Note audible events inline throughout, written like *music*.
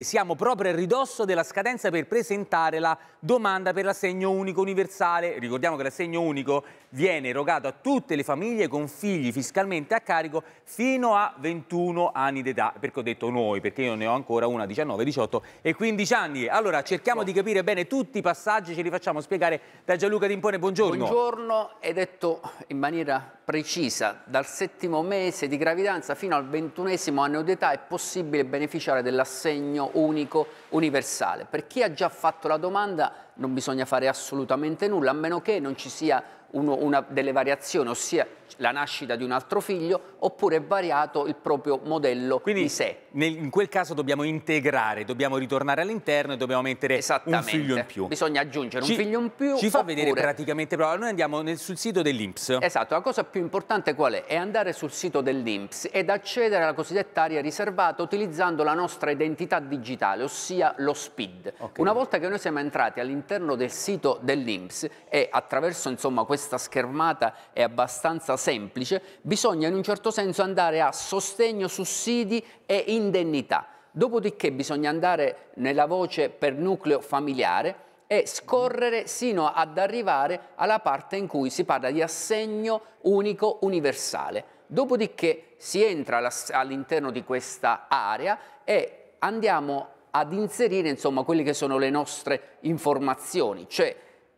Siamo proprio a ridosso della scadenza per presentare la domanda per l'assegno unico universale. Ricordiamo che l'assegno unico viene erogato a tutte le famiglie con figli fiscalmente a carico fino a 21 anni d'età. Perché ho detto noi, perché io ne ho ancora una 19, 18 e 15 anni. Allora cerchiamo di capire bene tutti i passaggi, ce li facciamo spiegare da Gianluca Timpone. Buongiorno. Buongiorno, è detto in maniera precisa, dal settimo mese di gravidanza fino al ventunesimo anno di età è possibile beneficiare dell'assegno unico universale. Per chi ha già fatto la domanda non bisogna fare assolutamente nulla, a meno che non ci sia uno, una delle variazioni, ossia la nascita di un altro figlio, oppure è variato il proprio modello Quindi, di sé. Nel, in quel caso dobbiamo integrare, dobbiamo ritornare all'interno e dobbiamo mettere un figlio in più. Bisogna aggiungere ci, un figlio in più. Ci fa oppure... vedere praticamente, però noi andiamo nel, sul sito dell'Inps. Esatto, la cosa più importante qual è? È andare sul sito dell'Inps ed accedere alla cosiddetta area riservata utilizzando la nostra identità digitale, ossia lo SPID. Okay. Una volta che noi siamo entrati all'interno all'interno del sito dell'Inps e attraverso insomma, questa schermata è abbastanza semplice, bisogna in un certo senso andare a sostegno, sussidi e indennità. Dopodiché bisogna andare nella voce per nucleo familiare e scorrere sino ad arrivare alla parte in cui si parla di assegno unico universale. Dopodiché si entra all'interno di questa area e andiamo ad inserire insomma, quelle che sono le nostre informazioni, cioè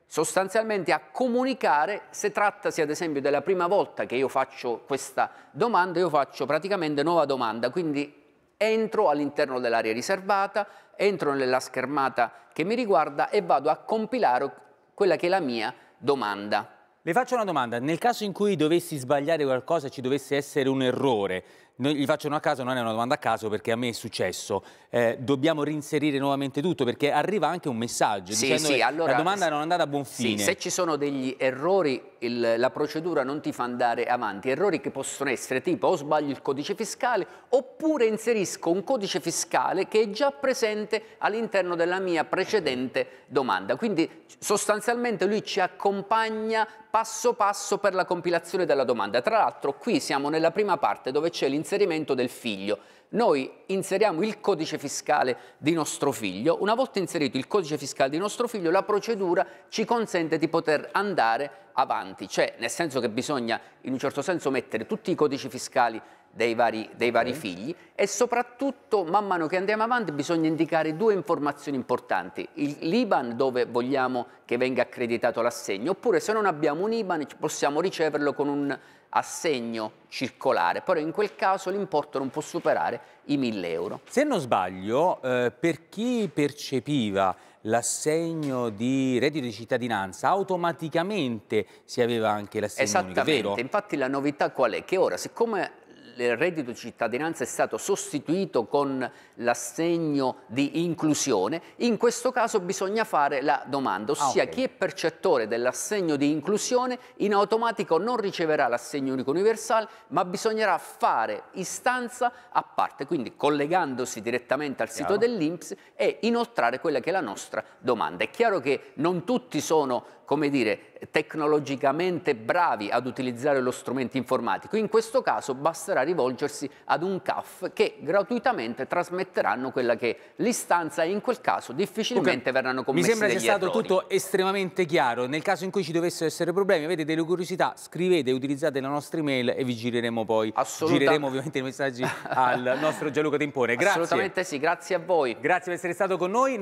sostanzialmente a comunicare se trattasi ad esempio della prima volta che io faccio questa domanda, io faccio praticamente nuova domanda, quindi entro all'interno dell'area riservata, entro nella schermata che mi riguarda e vado a compilare quella che è la mia domanda. Le faccio una domanda, nel caso in cui dovessi sbagliare qualcosa, ci dovesse essere un errore, noi gli faccio una caso, non è una domanda a caso perché a me è successo. Eh, dobbiamo reinserire nuovamente tutto perché arriva anche un messaggio sì, dicendo sì, che allora, la domanda non è andata a buon fine. Sì, se ci sono degli errori il, la procedura non ti fa andare avanti, errori che possono essere tipo o sbaglio il codice fiscale oppure inserisco un codice fiscale che è già presente all'interno della mia precedente domanda. Quindi sostanzialmente lui ci accompagna passo passo per la compilazione della domanda. Tra l'altro qui siamo nella prima parte dove c'è l'inserimento l'inserimento del figlio. Noi inseriamo il codice fiscale di nostro figlio, una volta inserito il codice fiscale di nostro figlio la procedura ci consente di poter andare avanti, cioè nel senso che bisogna in un certo senso mettere tutti i codici fiscali dei vari, dei vari okay. figli e soprattutto man mano che andiamo avanti bisogna indicare due informazioni importanti, l'IBAN dove vogliamo che venga accreditato l'assegno oppure se non abbiamo un IBAN possiamo riceverlo con un assegno circolare, però in quel caso l'importo non può superare i 1000 euro. Se non sbaglio, eh, per chi percepiva l'assegno di reddito di cittadinanza, automaticamente si aveva anche l'assegno unico, vero? Esattamente, infatti la novità qual è? Che ora, siccome il reddito di cittadinanza è stato sostituito con l'assegno di inclusione, in questo caso bisogna fare la domanda, ah, ossia ah, okay. chi è percettore dell'assegno di inclusione in automatico non riceverà l'assegno unico universale, ma bisognerà fare istanza a parte, quindi collegandosi direttamente al sito dell'Inps e inoltrare quella che è la nostra domanda. È chiaro che non tutti sono, come dire, tecnologicamente bravi ad utilizzare lo strumento informatico. In questo caso basterà rivolgersi ad un CAF che gratuitamente trasmetteranno quella che è l'istanza e in quel caso difficilmente okay. verranno commessi Mi sembra sia stato errori. tutto estremamente chiaro. Nel caso in cui ci dovessero essere problemi, avete delle curiosità, scrivete, utilizzate la nostra email e vi gireremo poi. Gireremo ovviamente i messaggi *laughs* al nostro Gianluca Tempone. Grazie. Assolutamente sì, grazie a voi. Grazie per essere stato con noi.